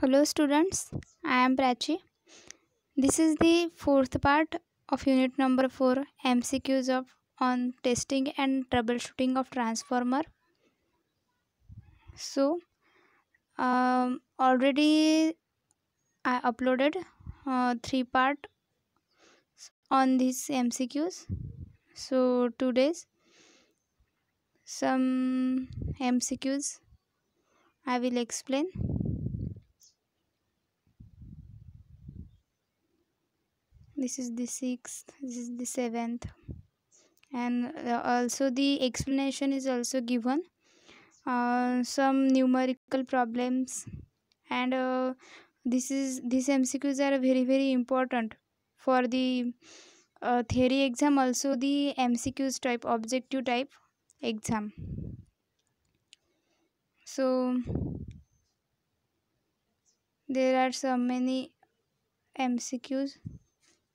Hello students, I am Prachi. This is the fourth part of unit number 4 MCQs of on testing and troubleshooting of transformer. So um, already I uploaded uh, three part on these MCQs. So today's some MCQs I will explain. this is the sixth this is the seventh and uh, also the explanation is also given uh, some numerical problems and uh, this is these mcqs are very very important for the uh, theory exam also the mcqs type objective type exam so there are so many mcqs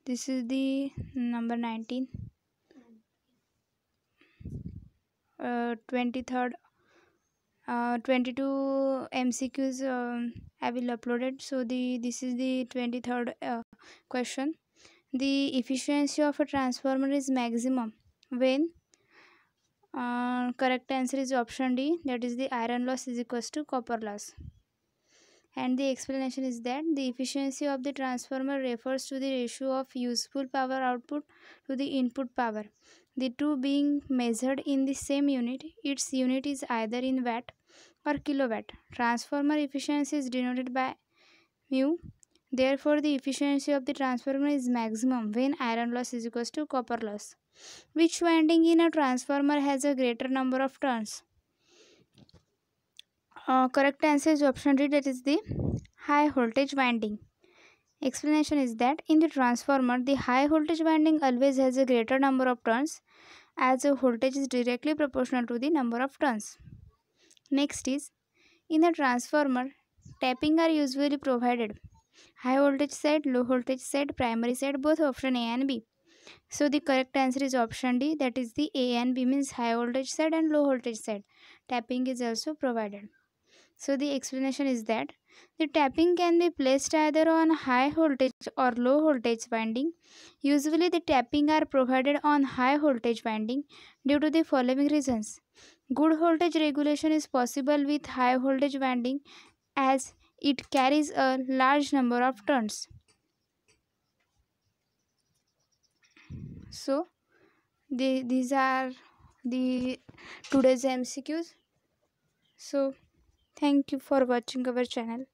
this is the number 19 uh, 23rd uh, 22 mcqs um, i will upload it. so the this is the 23rd uh, question the efficiency of a transformer is maximum when uh, correct answer is option d that is the iron loss is equals to copper loss and the explanation is that the efficiency of the transformer refers to the ratio of useful power output to the input power the two being measured in the same unit its unit is either in watt or kilowatt transformer efficiency is denoted by mu therefore the efficiency of the transformer is maximum when iron loss is equal to copper loss which winding in a transformer has a greater number of turns uh, correct answer is option D that is the high voltage winding. Explanation is that in the transformer the high voltage winding always has a greater number of turns as the voltage is directly proportional to the number of turns. Next is in a transformer tapping are usually provided. High voltage side, low voltage side, primary side both option A and B. So the correct answer is option D that is the A and B means high voltage side and low voltage side. Tapping is also provided. So the explanation is that the tapping can be placed either on high voltage or low voltage winding. Usually the tapping are provided on high voltage winding due to the following reasons. Good voltage regulation is possible with high voltage winding as it carries a large number of turns. So the, these are the today's MCQs. So Thank you for watching our channel.